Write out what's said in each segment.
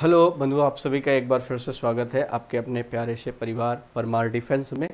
Hello बंधुओं आप सभी का एक बार फिर से स्वागत है आपके अपने प्यारे से परिवार परमार डिफेंस में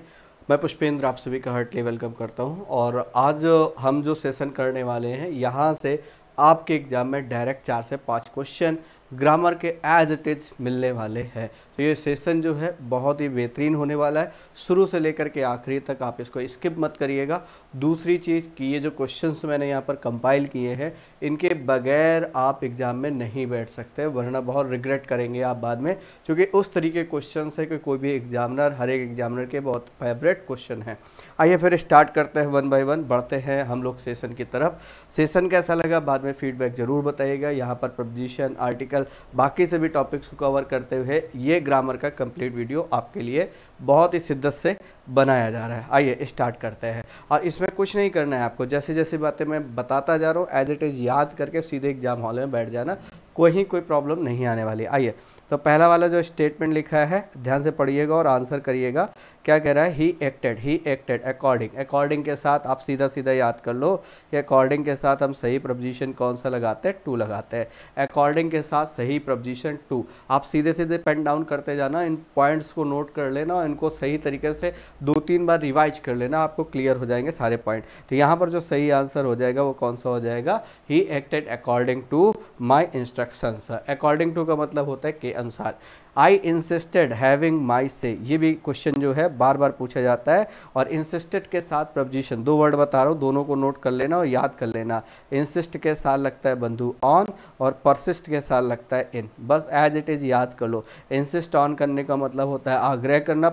मैं पुष्पेंद्र आप सभी का हर्टली वेलकम करता हूं और आज हम जो सेशन करने वाले हैं यहां से आपके एग्जाम में डायरेक्ट चार से पाँच क्वेश्चन ग्रामर के एज इट इज मिलने वाले हैं तो ये सेशन जो है बहुत ही बेहतरीन होने वाला है शुरू से लेकर के आखिरी तक आप इसको स्किप मत करिएगा दूसरी चीज़ कि ये जो क्वेश्चंस मैंने यहाँ पर कंपाइल किए हैं इनके बगैर आप एग्ज़ाम में नहीं बैठ सकते वरना बहुत रिग्रेट करेंगे आप बाद में क्योंकि उस तरीके क्वेश्चन है कि कोई भी एग्ज़ामिनर हर एक एग्ज़ामिनर के बहुत फेवरेट क्वेश्चन हैं आइए फिर स्टार्ट करते हैं वन बाई वन बढ़ते हैं हम लोग सेसन की तरफ सेसन कैसा लगा बाद में फीडबैक ज़रूर बताइएगा यहाँ पर प्रपोजिशन आर्टिकल बाकी सभी टॉपिक्स को कवर करते हुए ये ग्रामर का कम्प्लीट वीडियो आपके लिए बहुत ही शिद्दत से बनाया जा रहा है आइए स्टार्ट करते हैं और इसमें कुछ नहीं करना है आपको जैसे जैसे बातें मैं बताता जा रहा हूँ एज इट इज़ याद करके सीधे एग्ज़ाम हॉल में बैठ जाना कोई कोई प्रॉब्लम नहीं आने वाली आइए तो पहला वाला जो स्टेटमेंट लिखा है ध्यान से पढ़िएगा और आंसर करिएगा क्या कह रहा है he acted he acted according according के साथ आप सीधा सीधा याद कर लो कि अकॉर्डिंग के साथ हम सही प्रपोजिशन कौन सा लगाते हैं टू लगाते हैं अकॉर्डिंग के साथ सही प्रपोजिशन टू आप सीधे सीधे पेन डाउन करते जाना इन पॉइंट्स को नोट कर लेना और इनको सही तरीके से दो तीन बार रिवाइज कर लेना आपको क्लियर हो जाएंगे सारे पॉइंट तो यहाँ पर जो सही आंसर हो जाएगा वो कौन सा हो जाएगा he acted according to my instructions according to का मतलब होता है के अनुसार आई इंसिस्टेड हैविंग माई से ये भी क्वेश्चन जो है बार बार पूछा जाता है और इंसिस्टेड के साथ प्रपोजिशन दो वर्ड बता रहा हूँ दोनों को नोट कर लेना और याद कर लेना इंसिस्ट के साथ लगता है बंधु ऑन और परसिस्ट के साथ लगता है इन बस एज इट इज़ याद कर लो इंसिस्ट ऑन करने का मतलब होता है आग्रह करना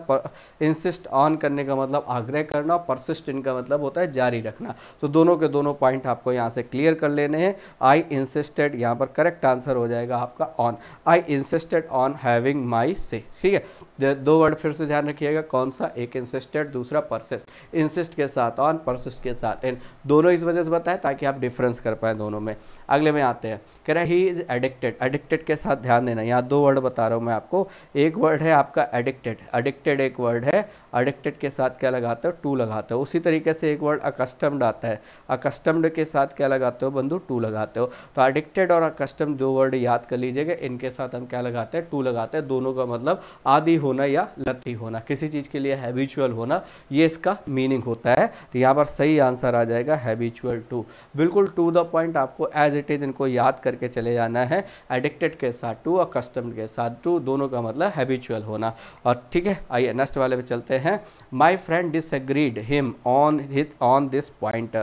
इंसिस्ट ऑन करने का मतलब आग्रह करना और परसिस्ट इनका मतलब होता है जारी रखना तो दोनों के दोनों पॉइंट आपको यहाँ से क्लियर कर लेने हैं आई इंसिस्टेड यहाँ पर करेक्ट आंसर हो जाएगा आपका on I insisted on having having my से ठीक है दो वर्ड फिर से ध्यान रखिएगा कौन सा एक इंसिस्टेड दूसरा परसिस्ट इंसिस्ट के साथ ऑन परसिस्ट के साथ इन दोनों इस वजह से बताएं ताकि आप डिफरेंस कर पाए दोनों में अगले में आते हैं कह रहा है ही इज एडिक्टेड एडिक्टेड के साथ ध्यान देना यहाँ दो वर्ड बता रहा हूँ मैं आपको एक वर्ड है आपका एडिक्टेड एडिक्टेड एक वर्ड है एडिक्टेड के साथ क्या लगाते हो टू लगाते हो उसी तरीके से एक वर्ड अकस्टम्ड आता है अकस्टम्ड के साथ क्या लगाते हो बंधु टू लगाते हो तो एडिक्टेड और अकस्टम्ड दो वर्ड याद कर लीजिएगा इनके साथ हम क्या लगाते हैं टू लगाते हैं दोनों का मतलब आदि हो होना या लती होना किसी चीज़ के लिए हैबिचुअल होना ये इसका मीनिंग होता है तो यहाँ पर सही आंसर आ जाएगा हैबिचुअल टू बिल्कुल टू द पॉइंट आपको एज इट इज़ इनको याद करके चले जाना है एडिक्टेड के साथ टू और कस्टम के साथ टू दोनों का मतलब हैबिचुअल होना और ठीक है आइए नेक्स्ट वाले पे चलते हैं my friend disagreed him on with on this point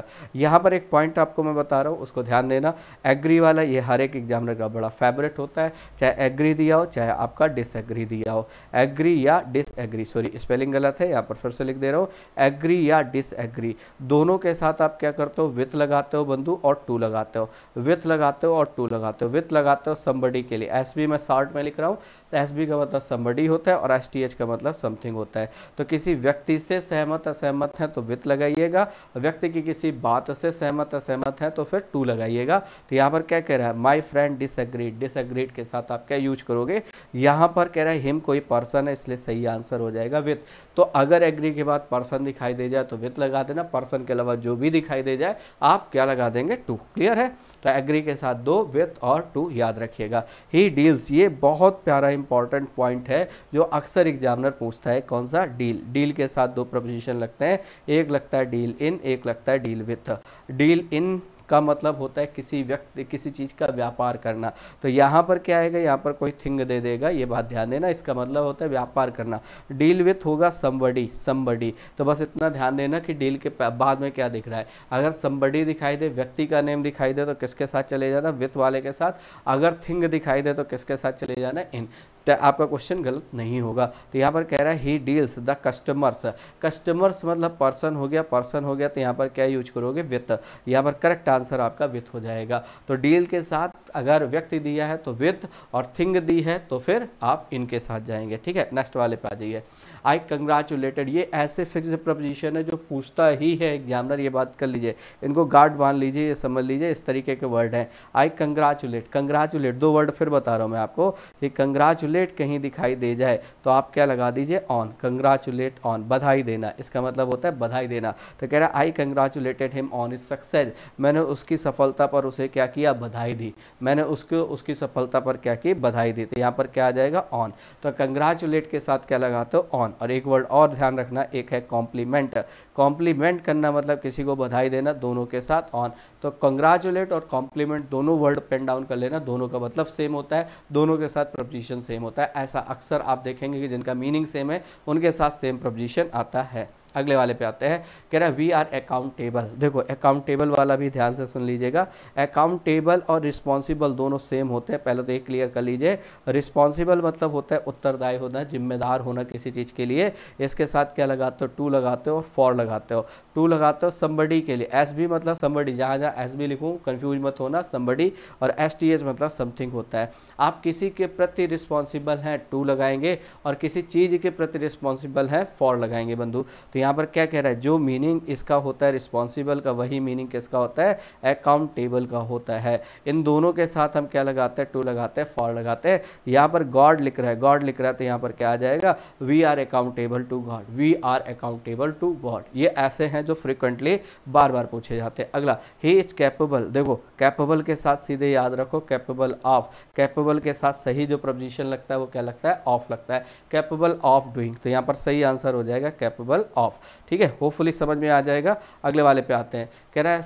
यहाँ पर एक पॉइंट आपको मैं बता रहा हूँ उसको ध्यान देना एग्री वाला ये हर एक एग्जामिनर का बड़ा फेवरेट होता है चाहे एग्री दिया हो चाहे आपका डिसएग्री दिया हो एग एग्री या डिसएग्री सॉरी स्पेलिंग गलत है यहाँ पर फिर से लिख दे रहा हूँ एग्री या डिसएग्री दोनों के साथ आप क्या करते हो विथ लगाते हो बंधु और टू लगाते हो विथ लगाते हो और टू लगाते हो विथ लगाते हो समबडी के लिए एस बी मैं शार्ट में लिख रहा हूँ तो एस का मतलब समबडी होता है और एस टी एच का मतलब समथिंग होता है तो किसी व्यक्ति से सहमत असहमत है तो विथ लगाइएगा व्यक्ति की किसी बात से सहमत असहमत है तो फिर टू लगाइएगा तो यहाँ पर क्या कह रहा है माई फ्रेंड डिसएग्रीड डिसएग्रीड के साथ आप क्या यूज करोगे यहाँ पर कह रहा है हिम कोई पर्सन है इसलिए सही आंसर हो जाएगा विथ तो अगर एग्री के बाद पर्सन दिखाई दे जाए तो विथ लगा देना पर्सन के अलावा जो भी दिखाई दे जाए आप क्या लगा देंगे टू क्लियर है तो एग्री के साथ दो विथ और टू याद रखिएगा ही डील्स ये बहुत प्यारा इंपॉर्टेंट पॉइंट है जो अक्सर एग्जामिनर पूछता है कौन सा डील डील के साथ दो प्रपोजिशन लगते हैं एक लगता है डील इन एक लगता है डील विथ डील इन का मतलब होता है किसी व्यक्ति किसी चीज़ का व्यापार करना तो यहाँ पर क्या आएगा यहाँ पर कोई थिंग दे देगा ये बात ध्यान देना इसका मतलब होता है व्यापार करना डील विथ होगा संबडी संबडी तो बस इतना ध्यान देना कि डील के बाद में क्या दिख रहा है अगर संबडी दिखाई दे व्यक्ति का नेम दिखाई दे तो किसके साथ चले जाना विथ वाले के साथ अगर थिंग दिखाई दे तो किसके साथ चले जाना इन तो आपका क्वेश्चन गलत नहीं होगा तो यहाँ पर कह रहा है he deals the customers customers मतलब पर्सन हो गया पर्सन हो गया तो यहाँ पर क्या यूज करोगे विथ यहाँ पर करेक्ट आंसर आपका विथ हो जाएगा तो डील के साथ अगर व्यक्ति दिया है तो विथ और थिंग दी है तो फिर आप इनके साथ जाएंगे ठीक है नेक्स्ट वाले पे आ जाइए आई कंग्रेचुलेटेड ये ऐसे फिक्स प्रपोजिशन है जो पूछता ही है एग्जामिनर ये बात कर लीजिए इनको गार्ड मान लीजिए ये समझ लीजिए इस तरीके के वर्ड हैं आई कंग्रेचुलेट कंग्रेचुलेट दो वर्ड फिर बता रहा हूँ मैं आपको ये कंग्रेचुलेट कहीं दिखाई दे जाए तो आप क्या लगा दीजिए ऑन कंग्रेचुलेट ऑन बधाई देना इसका मतलब होता है बधाई देना तो कह रहा है I congratulated him on his success मैंने उसकी सफलता पर उसे क्या किया बधाई दी मैंने उसको उसकी सफलता पर क्या की बधाई दी तो यहाँ पर क्या आ जाएगा ऑन तो कंग्रेचुलेट के साथ क्या लगाते हो ऑन और एक वर्ड और ध्यान रखना एक है कॉम्प्लीमेंट कॉम्प्लीमेंट करना मतलब किसी को बधाई देना दोनों के साथ ऑन तो कंग्रेचुलेट और कॉम्प्लीमेंट दोनों वर्ड पेन डाउन कर लेना दोनों का मतलब सेम होता है दोनों के साथ प्रपोजिशन सेम होता है ऐसा अक्सर आप देखेंगे कि जिनका मीनिंग सेम है उनके साथ सेम प्रपोजिशन आता है अगले वाले पे आते हैं कह रहा है वी आर अकाउंटेबल देखो अकाउंटेबल वाला भी ध्यान से सुन लीजिएगा अकाउंटेबल और रिस्पॉन्सिबल दोनों सेम होते हैं पहले तो एक क्लियर कर लीजिए रिस्पॉन्सिबल मतलब होता है उत्तरदायी होना जिम्मेदार होना किसी चीज़ के लिए इसके साथ क्या लगाते हो टू लगाते हो और फॉर लगाते हो टू लगाते हो संबडी के लिए एस बी मतलब संबडी जहाँ जहाँ एस बी लिखूँ कन्फ्यूज मत होना संबडी और एस टी एच मतलब समथिंग होता है आप किसी के प्रति रिस्पॉन्सिबल हैं टू लगाएंगे और किसी चीज़ के प्रति रिस्पॉन्सिबल हैं फॉर लगाएंगे बंधु तो यहाँ पर क्या कह रहा है जो मीनिंग इसका होता है रिस्पॉन्सिबल का वही मीनिंग किसका होता है अकाउंटेबल का होता है इन दोनों के साथ हम क्या लगाते हैं टू लगाते हैं फॉर लगाते हैं यहाँ पर गॉड लिख रहा है गॉड लिख रहा है तो यहाँ पर क्या आ जाएगा we are accountable to God we are accountable to God ये ऐसे हैं जो फ्रिक्वेंटली बार बार पूछे जाते हैं अगला ही इज कैपेबल देखो कैपेबल के साथ सीधे याद रखो कैपेबल ऑफ कैपेबल के साथ सही जो प्रपोजिशन लगता है वो क्या लगता है ऑफ लगता है कैपेबल ऑफ डूइंग तो यहाँ पर सही आंसर हो जाएगा कैपेबल ऑफ ठीक है होपफुली समझ में आ जाएगा अगले वाले पे आते हैं कह रहा है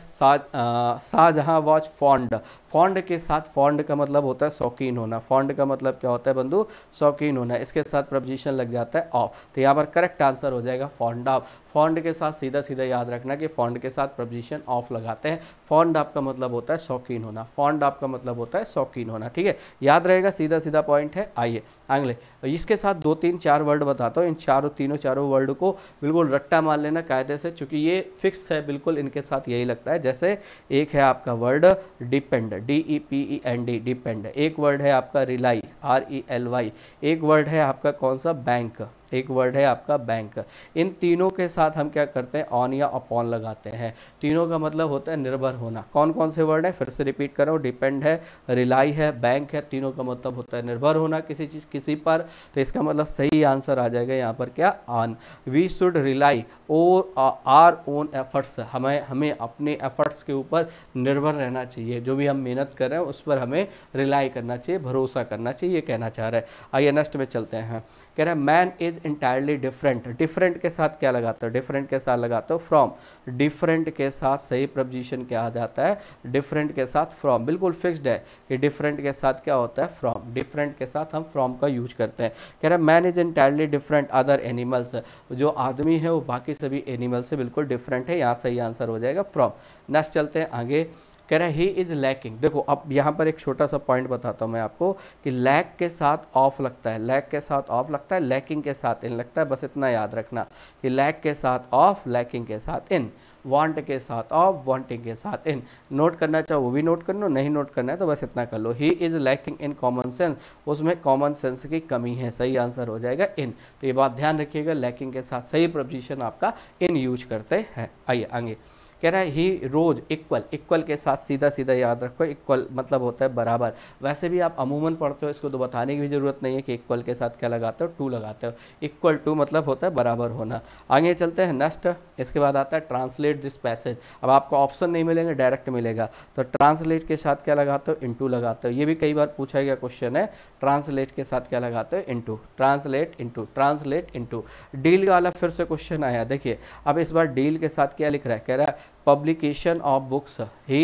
शाहजहाँ वॉज फॉन्ड फॉन्ड के साथ फॉन्ड का मतलब होता है शौकीन होना फॉन्ड का मतलब क्या होता है बंधु शौकीन होना इसके साथ प्रपोजिशन लग जाता है ऑफ तो यहाँ पर करेक्ट आंसर हो जाएगा फॉन्ड ऑफ फॉन्ड के साथ सीधा सीधा याद रखना कि फॉन्ड के साथ प्रपोजिशन ऑफ लगाते हैं फॉन्ड आपका मतलब होता है शौकीन होना फॉन्ड आपका मतलब होता है शौकीन होना ठीक है याद रहेगा सीधा सीधा पॉइंट है आइए आंगले इसके साथ दो तीन चार वर्ड बताता हूँ इन चारों तीनों चारों वर्ड को बिल्कुल रट्टा मार लेना कायदे से चूंकि ये फिक्स है बिल्कुल इनके साथ यही लगता है जैसे एक है आपका word depend D E P E N D depend एक वर्ड है आपका rely R E L Y एक वर्ड है आपका कौन सा बैंक एक वर्ड है आपका बैंक इन तीनों के साथ हम क्या करते हैं ऑन या अपॉन लगाते हैं तीनों का मतलब होता है निर्भर होना कौन कौन से वर्ड है फिर से रिपीट करो डिपेंड है रिलाई है बैंक है तीनों का मतलब होता है निर्भर होना किसी चीज़ किसी पर तो इसका मतलब सही आंसर आ जाएगा यहाँ पर क्या ऑन वी शुड रिलाई और आर ओन एफर्ट्स हमें हमें अपने एफर्ट्स के ऊपर निर्भर रहना चाहिए जो भी हम मेहनत कर रहे हैं उस पर हमें रिलाई करना चाहिए भरोसा करना चाहिए ये कहना चाह रहे हैं आइए नेक्स्ट में चलते हैं कह रहा है man is entirely different different के साथ क्या लगाते हो डिफरेंट के साथ लगाते हो फ्रॉम डिफरेंट के साथ सही प्रपोजिशन क्या आ जाता है डिफरेंट के साथ फ्रॉम बिल्कुल फिक्स्ड है कि डिफरेंट के साथ क्या होता है फ्रॉम डिफरेंट के साथ हम फ्रॉम का यूज करते हैं कह रहा है man is entirely different other animals जो आदमी है वो बाकी सभी एनिमल्स से बिल्कुल डिफरेंट है यहाँ सही आंसर हो जाएगा फ्रॉम नेक्स्ट चलते हैं आगे कह रहा है ही इज़ लैकिंग देखो अब यहाँ पर एक छोटा सा पॉइंट बताता हूँ मैं आपको कि लैक के साथ ऑफ लगता है लैक के साथ ऑफ लगता है लैकिंग के साथ इन लगता है बस इतना याद रखना कि लैक के साथ ऑफ लैकिंग के साथ इन वांट के साथ ऑफ वांटिंग के साथ इन नोट करना चाहो वो भी नोट कर लो नहीं नोट करना है तो बस इतना कर लो he is lacking in common sense उसमें कॉमन सेंस की कमी है सही आंसर हो जाएगा इन तो ये बात ध्यान रखिएगा लैकिंग के साथ सही प्रपोजिशन आपका इन यूज करते हैं आइए आगे कह रहा है ही रोज इक्वल इक्वल के साथ सीधा सीधा याद रखो इक्वल मतलब होता है बराबर वैसे भी आप अमूमन पढ़ते हो इसको तो बताने की भी ज़रूरत नहीं है कि इक्वल के साथ क्या लगाते हो टू लगाते हो इक्वल टू मतलब होता है बराबर होना आगे चलते हैं नेक्स्ट इसके बाद आता है ट्रांसलेट दिस पैसेज अब आपको ऑप्शन नहीं मिलेंगे डायरेक्ट मिलेगा तो ट्रांसलेट के साथ क्या लगाते हो इंटू लगाते हो ये भी कई बार पूछा गया क्वेश्चन है ट्रांसलेट के साथ क्या लगाते हो into translate into translate into deal का वाला फिर से क्वेश्चन आया देखिए अब इस बार डील के साथ क्या लिख रहा है कह रहा है publication of books he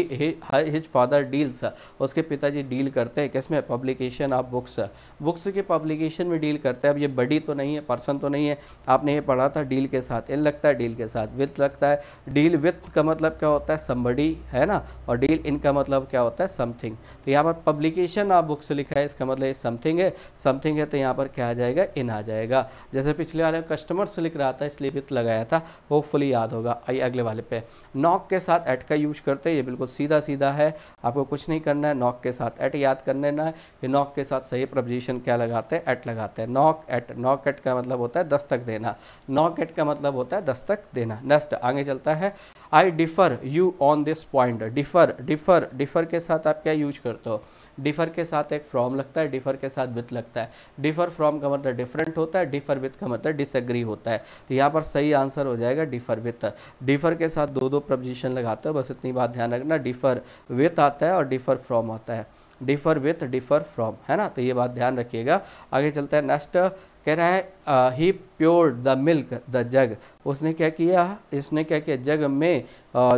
his father deals उसके पिताजी डील करते हैं किसमें पब्लिकेशन ऑफ बुक्स बुक्स के पब्लिकेशन में डील करते हैं अब ये बडी तो नहीं है पर्सन तो नहीं है आपने ये पढ़ा था डील के साथ इन लगता है डील के साथ विथ लगता है डील विथ का मतलब क्या होता है समबडी है ना और डील इन का मतलब क्या होता है समथिंग तो यहाँ पर पब्लिकेशन ऑफ बुक्स लिखा है इसका मतलब समथिंग है समथिंग है तो यहाँ पर क्या आ जाएगा इन आ जाएगा जैसे पिछले वाले कस्टमर्स लिख रहा था इसलिए विथ लगाया था होपफुली याद होगा आइए अगले वाले पे नॉन नॉक के साथ एट का यूज करते हैं ये बिल्कुल सीधा सीधा है आपको कुछ नहीं करना है नॉक के साथ एट याद कर लेना है नॉक के साथ सही प्रपोजिशन क्या लगाते हैं एट लगाते हैं नॉक एट नॉक एट का मतलब होता है दस्तक देना नॉक एट का मतलब होता है दस्तक देना नेक्स्ट आगे चलता है I differ you on this point differ differ differ के साथ आप क्या यूज करते हो डिफर के साथ एक फ्रॉम लगता है डिफर के साथ विथ लगता है डिफर फ्रॉम का मतलब डिफरेंट होता है डिफर विथ का मतलब डिसएग्री होता है तो यहाँ पर सही आंसर हो जाएगा डिफर विथ डिफर के साथ दो दो प्रपोजिशन लगाते हो बस इतनी बात ध्यान रखना डिफर विथ आता है और डिफर फ्रॉम आता है डिफर विथ डिफर फ्रॉम है ना तो ये बात ध्यान रखिएगा आगे चलते हैं नेक्स्ट कह रहा है he poured the milk the jug उसने क्या किया इसने क्या किया जग में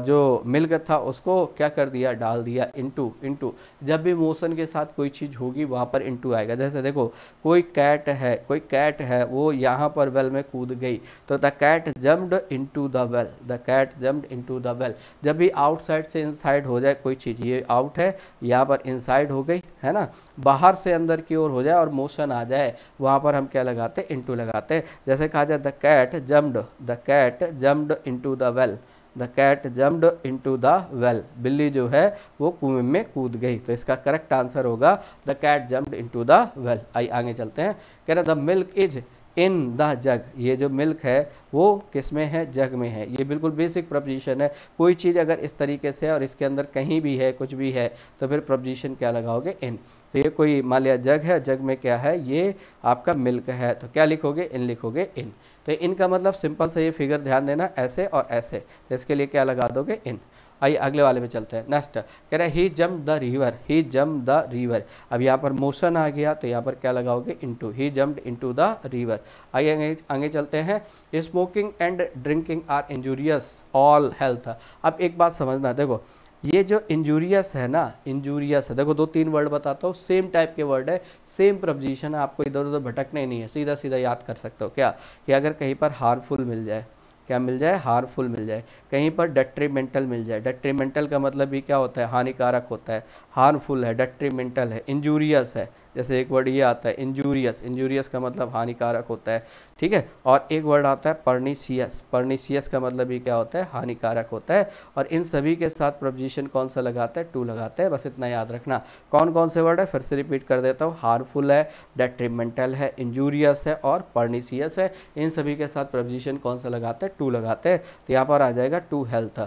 जो मिल्क था उसको क्या कर दिया डाल दिया इंटू इंटू जब भी मोशन के साथ कोई चीज़ होगी वहाँ पर इंटू आएगा जैसे देखो कोई कैट है कोई कैट है वो यहाँ पर वेल में कूद गई तो the cat jumped into the well the cat jumped into the well जब भी आउटसाइड से इनसाइड हो जाए कोई चीज़ ये आउट है यहाँ पर इनसाइड हो गई है ना बाहर से अंदर की ओर हो जाए और मोशन आ जाए वहाँ पर हम क्या लगाते हैं इंटू लगाते हैं जैसे कहा जाए the cat jumped the cat jumped into the well the cat jumped to the well बिल्ली जो है वो कुएं में कूद गई तो इसका करेक्ट आंसर होगा the cat jumped to the well आई आगे चलते हैं कह रहे the milk is in the jug ये जो मिल्क है वो किस में है जग में है ये बिल्कुल बेसिक प्रपोजिशन है कोई चीज़ अगर इस तरीके से और इसके अंदर कहीं भी है कुछ भी है तो फिर प्रपोजिशन क्या लगाओगे इन तो ये कोई मान लिया जग है जग में क्या है ये आपका मिल्क है तो क्या लिखोगे इन लिखोगे इन तो इन का मतलब सिंपल से ये फिगर ध्यान देना ऐसे और ऐसे तो इसके लिए क्या लगा दोगे इन आइए अगले वाले में चलते हैं नेक्स्ट कह रहे ही जम द रिवर ही जम द रिवर अब यहाँ पर मोशन आ गया तो यहाँ पर क्या लगाओगे into he jumped into the river आइए आगे चलते हैं smoking and drinking are injurious all health अब एक बात समझना देखो ये जो इंजूरियस है ना इंजूरियस है देखो दो तीन वर्ड बताता हूँ सेम टाइप के वर्ड है सेम प्रपोजिशन है आपको इधर उधर भटकने ही नहीं है सीधा सीधा याद कर सकते हो क्या कि अगर कहीं पर हार्मफुल मिल जाए क्या मिल जाए हार्मफुल मिल जाए कहीं पर डट्रीमेंटल मिल जाए डट्रीमेंटल का मतलब भी क्या होता है हानिकारक होता है हार्मफुल है डट्रीमेंटल है इंजूरियस है जैसे एक वर्ड ये आता है इंजूरियस इंजूरियस का मतलब हानिकारक होता है ठीक है और एक वर्ड आता है पर्नीसियस पर्नीसियस का मतलब ये क्या होता है हानिकारक होता है और इन सभी के साथ प्रपोजिशन कौन सा लगाता है टू लगाता है बस इतना याद रखना कौन कौन से वर्ड है फिर से रिपीट कर देता हूँ हार्मफुल है डेट्रीमेंटल है इंजूरियस है और पर्नीसियस है इन सभी के साथ प्रपोजिशन कौन सा लगाता है टू लगाते हैं तो यहाँ पर आ जाएगा to health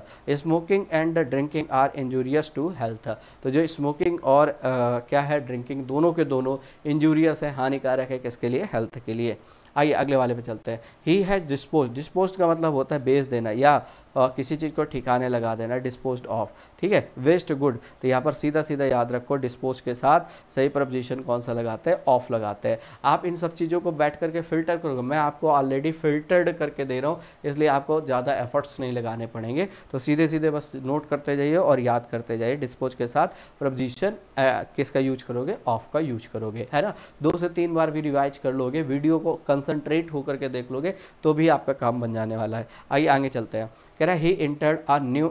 smoking and drinking are injurious to health तो जो स्मोकिंग और आ, क्या है ड्रिंकिंग दोनों के दोनों इंजूरियस है हानिकारक है किसके लिए हेल्थ के लिए आइए अगले वाले पे चलते हैं ही हैज़ डिस्पोज डिस्पोज का मतलब होता है बेच देना या आ, किसी चीज़ को ठिकाने लगा देना डिस्पोज ऑफ ठीक है वेस्ट गुड तो यहाँ पर सीधा सीधा याद रखो डिस्पोज के साथ सही प्रपोजिशन कौन सा लगाते हैं ऑफ लगाते हैं आप इन सब चीज़ों को बैठ करके फिल्टर करोगे मैं आपको ऑलरेडी फिल्टर्ड करके दे रहा हूँ इसलिए आपको ज़्यादा एफर्ट्स नहीं लगाने पड़ेंगे तो सीधे सीधे बस नोट करते जाइए और याद करते जाइए डिस्पोज के साथ प्रपोजिशन किसका यूज करोगे ऑफ का यूज करोगे है ना दो से तीन बार भी रिवाइज कर लोगे वीडियो को कंसनट्रेट होकर के देख लोगे तो भी आपका काम बन जाने वाला है आइए आगे चलते हैं कह रहा है he enter a new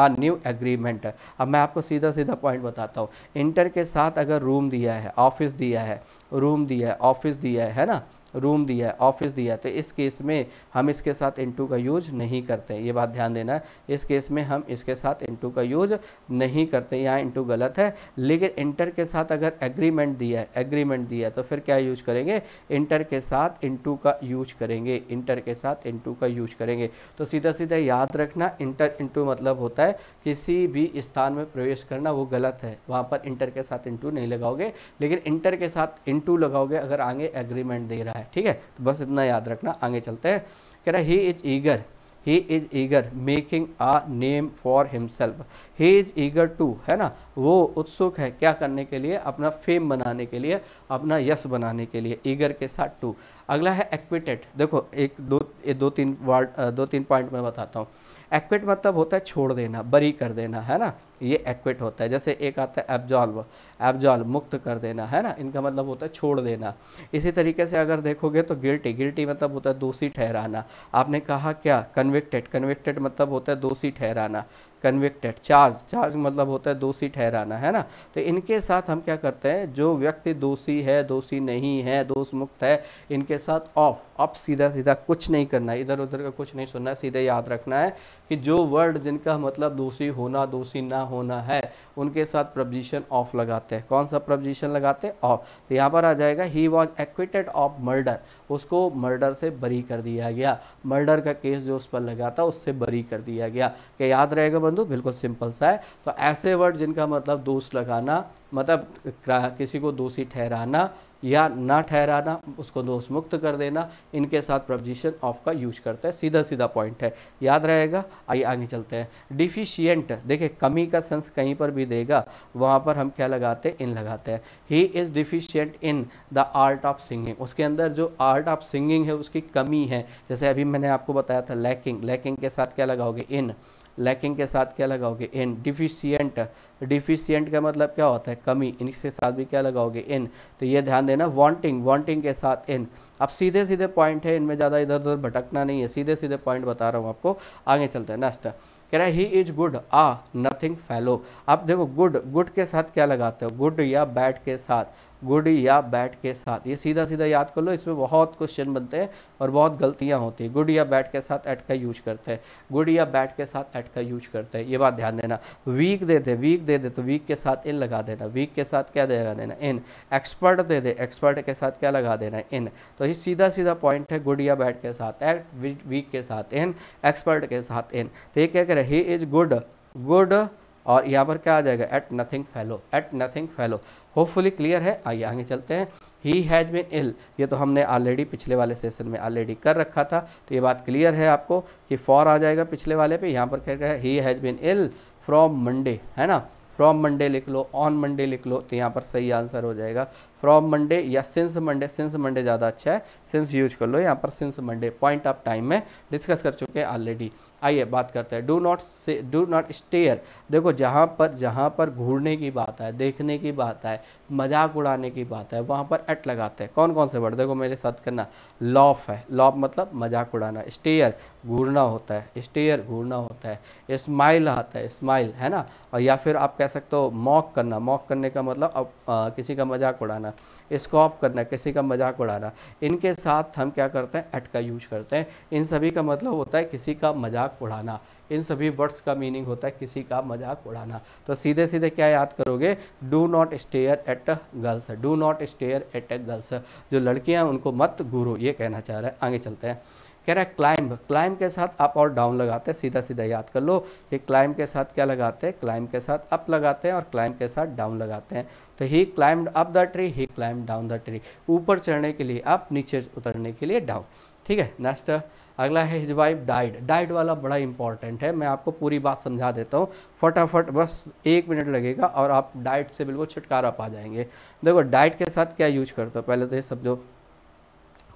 a new agreement अब मैं आपको सीधा सीधा पॉइंट बताता हूँ इंटर के साथ अगर रूम दिया है ऑफिस दिया है रूम दिया है ऑफिस दिया है है ना रूम दिया है ऑफिस दिया है तो इस केस में हम इसके साथ इंटू का यूज नहीं करते ये बात ध्यान देना है इस केस में हम इसके साथ इंटू का यूज नहीं करते यहाँ इंटू गलत है लेकिन इंटर के साथ अगर एग्रीमेंट दिया है एग्रीमेंट दिया है तो फिर क्या यूज करेंगे इंटर के साथ इंटू का यूज करेंगे इंटर के साथ इंटू का यूज करेंगे तो सीधा सीधा याद रखना इंटर इंटू मतलब होता है किसी भी स्थान में प्रवेश करना वो गलत है वहाँ पर इंटर के साथ इंटू नहीं लगाओगे लेकिन इंटर के साथ इंटू लगाओगे अगर आगे एग्रीमेंट दे रहा है ठीक है तो बस इतना याद रखना आगे चलते हैं कह रहा है he is eager he is eager making a name for himself he is eager to है ना वो उत्सुक है क्या करने के लिए अपना फेम बनाने के लिए अपना यश बनाने के लिए ईगर के साथ टू अगला है एक्विटेड देखो एक दो एक दो तीन वर्ड दो तीन पॉइंट में बताता हूँ एक्विट मतलब होता है छोड़ देना बरी कर देना है ना ये एक्विट होता है जैसे एक आता है एब्जॉल्व एब्जॉल्व मुक्त कर देना है ना इनका मतलब होता है छोड़ देना इसी तरीके से अगर देखोगे तो गिल्टी गिल्टी मतलब होता है दोषी ठहराना आपने कहा क्या कन्विक्टेड कन्विक्टेड मतलब होता है दोषी ठहराना कन्विक्टेड चार्ज चार्ज मतलब होता है दोषी ठहराना है ना तो इनके साथ हम क्या करते हैं जो व्यक्ति दोषी है दोषी नहीं है दोष मुक्त है इनके साथ ऑफ ऑफ सीधा सीधा कुछ नहीं करना है इधर उधर का कुछ नहीं सुनना है सीधे याद रखना है कि जो वर्ड जिनका मतलब दोषी होना दोषी ना होना है उनके साथ प्रपोजिशन ऑफ लगाते हैं कौन सा प्रपोजिशन लगाते हैं ऑफ तो यहाँ पर आ जाएगा he was acquitted of murder उसको मर्डर से बरी कर दिया गया मर्डर का केस जो उस पर लगा था उससे बरी कर दिया गया क्या याद रहेगा बंधु बिल्कुल सिंपल सा है तो ऐसे वर्ड जिनका मतलब दोष लगाना मतलब किसी को दोषी ठहराना या ना ठहराना उसको दोष मुक्त कर देना इनके साथ प्रपोजिशन ऑफ का यूज करता है सीधा सीधा पॉइंट है याद रहेगा आइए आगे चलते हैं डिफिशियंट देखिए कमी का सेंस कहीं पर भी देगा वहाँ पर हम क्या लगाते हैं इन लगाते हैं he is deficient in the art of singing उसके अंदर जो आर्ट ऑफ सिंगिंग है उसकी कमी है जैसे अभी मैंने आपको बताया था लैकिंग लैकिंग के साथ क्या लगाओगे इन लैकिंग के साथ क्या लगाओगे एन डिफिशियंट डिफिशियंट का मतलब क्या होता है कमी इनके साथ भी क्या लगाओगे एन तो ये ध्यान देना वांटिंग वांटिंग के साथ एन अब सीधे सीधे पॉइंट है इनमें ज़्यादा इधर उधर भटकना नहीं है सीधे सीधे पॉइंट बता रहा हूँ आपको आगे चलते हैं नेक्स्ट कह रहा है he is good a nothing fellow आप देखो गुड गुड के साथ क्या लगाते हो गुड या बैड के साथ गुड या बैट के साथ ये सीधा सीधा याद कर लो इसमें बहुत क्वेश्चन बनते हैं और बहुत गलतियाँ होती हैं गुड या बैट के साथ एट का यूज करते हैं गुड या बैट के साथ एट का यूज करते हैं ये बात ध्यान देना वीक दे दे वीक दे दे तो वीक के साथ इन लगा देना वीक के साथ क्या लगा देना इन एक्सपर्ट दे दे एक्सपर्ट के साथ क्या लगा देना इन तो ये सीधा सीधा पॉइंट है गुड या बैट के साथ एट वीक के साथ इन एक्सपर्ट के साथ इन तो ये क्या कह रहे ही इज गुड गुड और यहाँ पर क्या आ जाएगा at nothing fellow at nothing fellow hopefully clear है आइए आगे चलते हैं ही हैज़ बिन इल ये तो हमने ऑलरेडी पिछले वाले सेशन में ऑलरेडी कर रखा था तो ये बात क्लियर है आपको कि फॉर आ जाएगा पिछले वाले पे यहाँ पर कह रहा है he has been ill from Monday है ना फ्रॉम मंडे लिख लो ऑन मंडे लिख लो तो यहाँ पर सही आंसर हो जाएगा फ्रॉम मंडे या सिंस मंडे सिंस मंडे ज़्यादा अच्छा है सिंस यूज कर लो यहाँ पर since Monday point of time में डिस्कस कर चुके हैं ऑलरेडी आइए बात करते हैं डू नॉट से डू नॉट स्टेयर देखो जहाँ पर जहाँ पर घूरने की बात है देखने की बात है मजाक उड़ाने की बात है वहाँ पर एट लगाते हैं कौन कौन से वर्ड देखो मेरे साथ करना लॉफ है लॉफ मतलब मजाक उड़ाना स्टेयर घूरना होता है स्टेयर घूरना होता है स्माइल आता है स्माइल है ना और या फिर आप कह सकते हो मॉक करना मॉक करने का मतलब अब आ, किसी का मजाक उड़ाना स्कॉप करना किसी का मजाक उड़ाना इनके साथ हम क्या करते हैं एट का यूज करते हैं इन सभी का मतलब होता है किसी का मजाक उड़ाना इन सभी वर्ड्स का मीनिंग होता है किसी का मजाक उड़ाना तो सीधे सीधे क्या याद करोगे do not stare at girls do not stare at girls जो लड़कियां उनको मत घूरो ये कहना चाह रहा है आगे चलते हैं कह रहा है क्लाइंब क्लाइम के साथ अप और डाउन लगाते हैं सीधा सीधा याद कर लो ये क्लाइम के साथ क्या लगाते हैं क्लाइम के साथ अप लगाते हैं और क्लाइम के साथ डाउन लगाते हैं तो he climbed up the tree he climb down the tree ऊपर चढ़ने के लिए अप नीचे उतरने के लिए डाउन ठीक है नेक्स्ट अगला है हिज वाइफ डाइड डाइड वाला बड़ा इंपॉर्टेंट है मैं आपको पूरी बात समझा देता हूँ फटाफट बस एक मिनट लगेगा और आप डाइट से बिल्कुल छुटकारा पा जाएंगे देखो डाइट के साथ क्या यूज करते हो पहले तो ये सब जो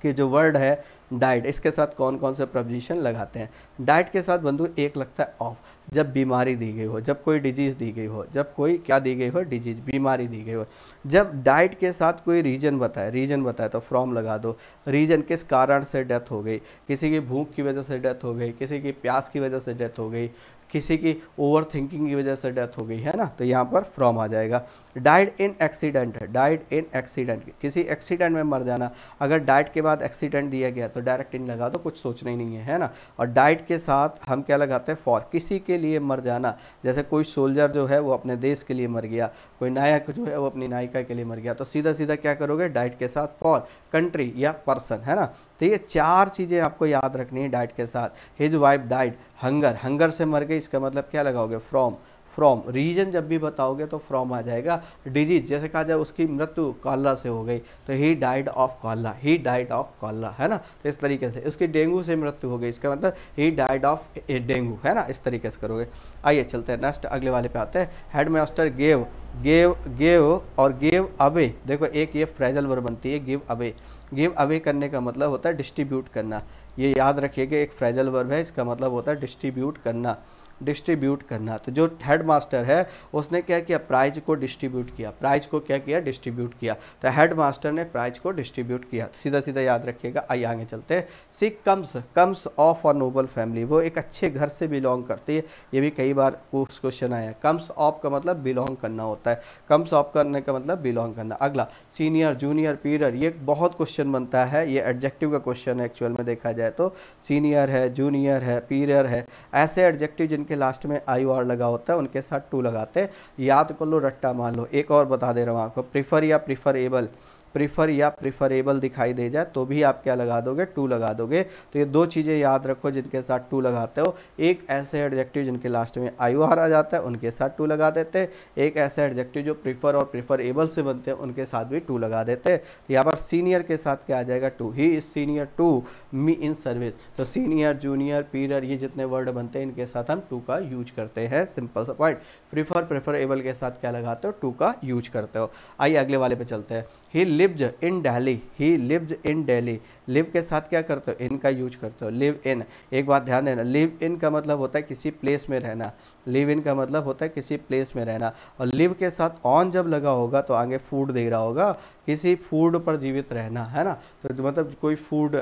कि जो वर्ड है डाइट इसके साथ कौन कौन से प्रपोजिशन लगाते हैं डाइट के साथ बंधु एक लगता है ऑफ जब बीमारी दी गई हो जब कोई डिजीज़ दी गई हो जब कोई क्या दी गई हो डिजीज़ बीमारी दी गई हो जब डाइट के साथ कोई रीजन बताए रीजन बताए तो फ्रॉम लगा दो रीजन किस कारण से डेथ हो गई किसी की भूख की वजह से डेथ हो गई किसी की प्यास की वजह से डेथ हो गई किसी की ओवर थिंकिंग की वजह से डेथ हो गई है ना तो यहाँ पर फ्रॉम आ जाएगा died in accident died in accident किसी एक्सीडेंट में मर जाना अगर डाइट के बाद एक्सीडेंट दिया गया तो डायरेक्ट इन लगा दो कुछ सोचना ही नहीं है है ना और डाइट के साथ हम क्या लगाते हैं फॉर किसी के लिए मर जाना जैसे कोई सोल्जर जो है वो अपने देश के लिए मर गया कोई नायक जो है वो अपनी नायिका के लिए मर गया तो सीधा सीधा क्या करोगे डाइट के साथ फॉर कंट्री या पर्सन है ना तो ये चार चीज़ें आपको याद रखनी है डाइट के साथ his wife died hunger hunger से मर गई इसका मतलब क्या लगाओगे फ्रॉम फ्रॉम रीजन जब भी बताओगे तो फ्रॉम आ जाएगा डिजीज जैसे कहा जाए उसकी मृत्यु कॉलरा से हो गई तो he died of cholera he died of cholera है ना तो इस तरीके से उसकी डेंगू से मृत्यु हो गई इसका मतलब ही डाइड ऑफ डेंगू है ना इस तरीके से करोगे आइए चलते हैं नेक्स्ट अगले वाले पे आते हैं headmaster gave gave gave और गेव अवे देखो एक ये फ्रेजल वर्ब बनती है गिव अवे गिव अवे करने का मतलब होता है डिस्ट्रीब्यूट करना ये याद रखिएगा एक फ्रेजल वर्ब है इसका मतलब होता है डिस्ट्रीब्यूट करना डिस्ट्रीब्यूट करना तो जो हेड मास्टर है उसने क्या किया प्राइज को डिस्ट्रीब्यूट किया प्राइज को क्या किया डिस्ट्रीब्यूट किया तो हेड मास्टर ने प्राइज को डिस्ट्रीब्यूट किया तो सीधा सीधा याद रखिएगा आइए आगे चलते हैं she comes comes of a noble family वो एक अच्छे घर से बिलोंग करती है ये भी कई बार क्वेश्चन आया कम्स ऑफ का मतलब बिलोंग करना होता है कम्स ऑफ करने का मतलब बिलोंग करना अगला सीनियर जूनियर पीरियर ये बहुत क्वेश्चन बनता है ये एडजेक्टिव का क्वेश्चन है एक्चुअल में देखा जाए तो सीनियर है जूनियर है पीरियर है ऐसे एडजेक्टिव जिनके के लास्ट में आई आर लगा होता है उनके साथ टू लगाते हैं याद कर लो रट्टा मान लो एक और बता दे रहा हूँ आपको प्रीफर या प्रीफरेबल प्रीफर या प्रिफरेबल दिखाई दे जाए तो भी आप क्या लगा दोगे टू लगा दोगे तो ये दो चीज़ें याद रखो जिनके साथ टू लगाते हो एक ऐसे एडजेक्टिव जिनके लास्ट में आई ओ आर आ जाता है उनके साथ टू लगा देते हैं एक ऐसे एडजेक्टिव जो प्रीफर और प्रीफरेबल से बनते हैं उनके साथ भी टू लगा देते हैं तो यहाँ पर सीनियर के साथ क्या आ जाएगा to he is senior to me in service तो सीनियर जूनियर पीरियर ये जितने वर्ड बनते हैं इनके साथ हम टू का यूज करते हैं सिंपल सा पॉइंट प्रीफर प्रिफरेबल के साथ क्या लगाते हो टू का यूज करते हो आइए अगले वाले पे चलते हैं he lives in Delhi he lives in Delhi live के साथ क्या करते हो इन का यूज करते हो लिव इन एक बात ध्यान देना लिव इन का मतलब होता है किसी प्लेस में रहना लिव इन का मतलब होता है किसी प्लेस में रहना और लिव के साथ ऑन जब लगा होगा तो आगे फूड दे रहा होगा किसी फूड पर जीवित रहना है ना तो मतलब कोई फूड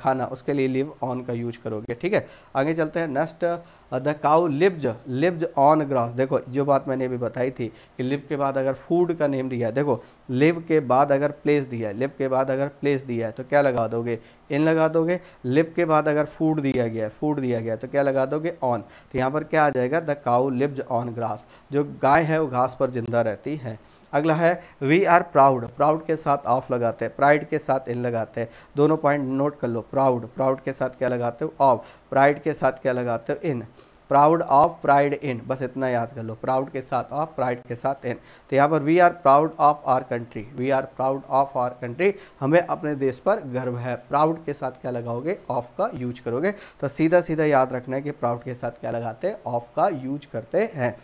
खाना उसके लिए लिव ऑन का यूज करोगे ठीक है आगे चलते हैं next the cow lives lives on grass देखो जो बात मैंने अभी बताई थी कि लिव के बाद अगर फूड का नेम दिया है देखो लिव के बाद अगर प्लेस दिया है लिव के बाद अगर प्लेस दिया है तो क्या लगा दोगे इन लगा दोगे लिव के बाद अगर फूड दिया गया है फूड दिया गया है तो क्या लगा दोगे ऑन तो यहाँ पर क्या आ जाएगा the cow lives on grass जो गाय है वो घास पर जिंदा रहती है अगला है वी आर प्राउड प्राउड के साथ ऑफ लगाते हैं प्राइड के साथ इन लगाते हैं दोनों पॉइंट नोट कर लो प्राउड प्राउड के साथ क्या लगाते हो ऑफ प्राइड के साथ क्या लगाते हो in proud of pride in बस इतना याद कर लो प्राउड के साथ ऑफ प्राइड के साथ इन तो यहाँ पर we are proud of our country we are proud of our country हमें अपने देश पर गर्व है प्राउड के साथ क्या लगाओगे ऑफ का यूज करोगे तो सीधा सीधा याद रखना है कि प्राउड के साथ क्या लगाते हैं ऑफ का यूज करते हैं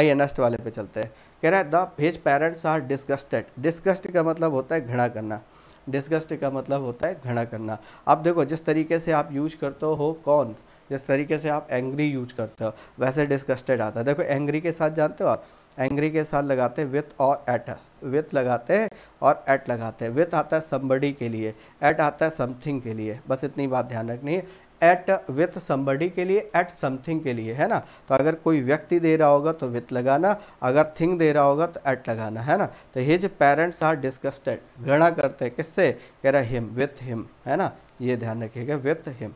आइए नेक्स्ट वाले पे चलते हैं कह रहा है the his parents are disgusted disgust का मतलब होता है घृणा करना डिस्गस्ट का मतलब होता है घृणा करना अब देखो जिस तरीके से आप यूज करते हो कौन जिस तरीके से आप एंग्री यूज करते हो वैसे डिस्गस्टेड आता है देखो एंग्री के साथ जानते हो आप एंग्री के साथ लगाते हैं विथ और एट विथ लगाते हैं और एट लगाते हैं विथ आता है समबडी के लिए एट आता है समथिंग के लिए बस इतनी बात ध्यान रखनी है एट विथ समबडी के लिए एट समथिंग के लिए है ना तो अगर कोई व्यक्ति दे रहा होगा तो विथ लगाना अगर थिंग दे रहा होगा तो एट लगाना है ना तो हिज पेरेंट्स आर डिस्कस्टेड घृणा करते हैं किससे कह रहा हिम विथ हिम है ना ये ध्यान रखिएगा विथ हिम